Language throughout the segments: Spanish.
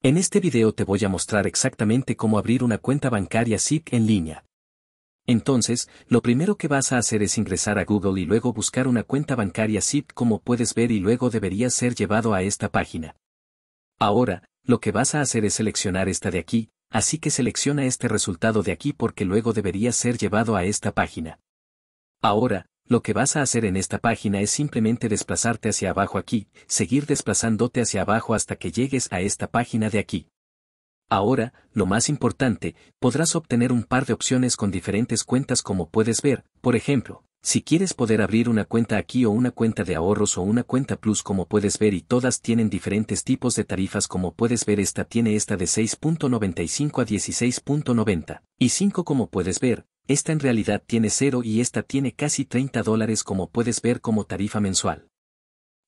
En este video te voy a mostrar exactamente cómo abrir una cuenta bancaria SIP en línea. Entonces, lo primero que vas a hacer es ingresar a Google y luego buscar una cuenta bancaria SIP como puedes ver y luego deberías ser llevado a esta página. Ahora, lo que vas a hacer es seleccionar esta de aquí, así que selecciona este resultado de aquí porque luego deberías ser llevado a esta página. Ahora, lo que vas a hacer en esta página es simplemente desplazarte hacia abajo aquí, seguir desplazándote hacia abajo hasta que llegues a esta página de aquí. Ahora, lo más importante, podrás obtener un par de opciones con diferentes cuentas como puedes ver, por ejemplo, si quieres poder abrir una cuenta aquí o una cuenta de ahorros o una cuenta plus como puedes ver y todas tienen diferentes tipos de tarifas como puedes ver esta tiene esta de 6.95 a 16.90 y 5 como puedes ver, esta en realidad tiene cero y esta tiene casi 30 dólares como puedes ver como tarifa mensual.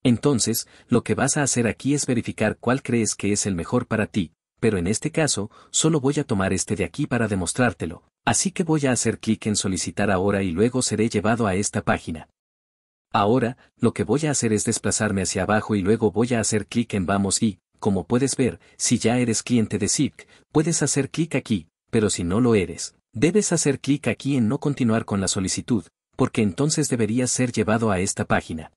Entonces, lo que vas a hacer aquí es verificar cuál crees que es el mejor para ti, pero en este caso, solo voy a tomar este de aquí para demostrártelo, así que voy a hacer clic en solicitar ahora y luego seré llevado a esta página. Ahora, lo que voy a hacer es desplazarme hacia abajo y luego voy a hacer clic en vamos y, como puedes ver, si ya eres cliente de Zipk, puedes hacer clic aquí, pero si no lo eres, Debes hacer clic aquí en No continuar con la solicitud, porque entonces deberías ser llevado a esta página.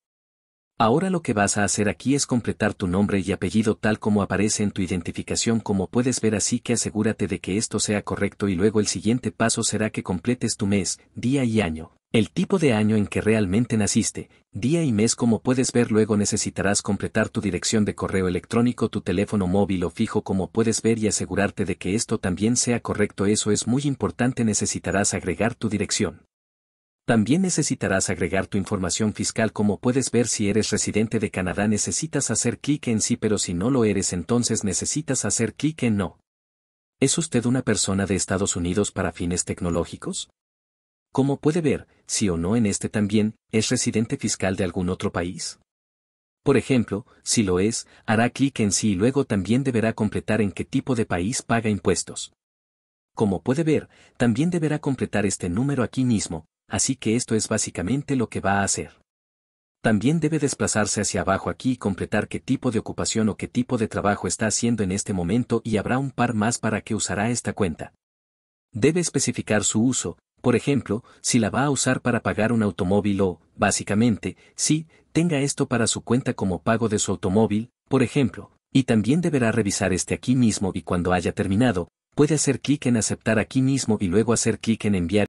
Ahora lo que vas a hacer aquí es completar tu nombre y apellido tal como aparece en tu identificación como puedes ver así que asegúrate de que esto sea correcto y luego el siguiente paso será que completes tu mes, día y año. El tipo de año en que realmente naciste, día y mes como puedes ver luego necesitarás completar tu dirección de correo electrónico, tu teléfono móvil o fijo como puedes ver y asegurarte de que esto también sea correcto eso es muy importante necesitarás agregar tu dirección. También necesitarás agregar tu información fiscal como puedes ver si eres residente de Canadá necesitas hacer clic en sí pero si no lo eres entonces necesitas hacer clic en no. ¿Es usted una persona de Estados Unidos para fines tecnológicos? como puede ver, si o no en este también, es residente fiscal de algún otro país. Por ejemplo, si lo es, hará clic en sí y luego también deberá completar en qué tipo de país paga impuestos. Como puede ver, también deberá completar este número aquí mismo, así que esto es básicamente lo que va a hacer. También debe desplazarse hacia abajo aquí y completar qué tipo de ocupación o qué tipo de trabajo está haciendo en este momento y habrá un par más para que usará esta cuenta. Debe especificar su uso, por ejemplo, si la va a usar para pagar un automóvil o, básicamente, si, tenga esto para su cuenta como pago de su automóvil, por ejemplo, y también deberá revisar este aquí mismo y cuando haya terminado, puede hacer clic en aceptar aquí mismo y luego hacer clic en enviar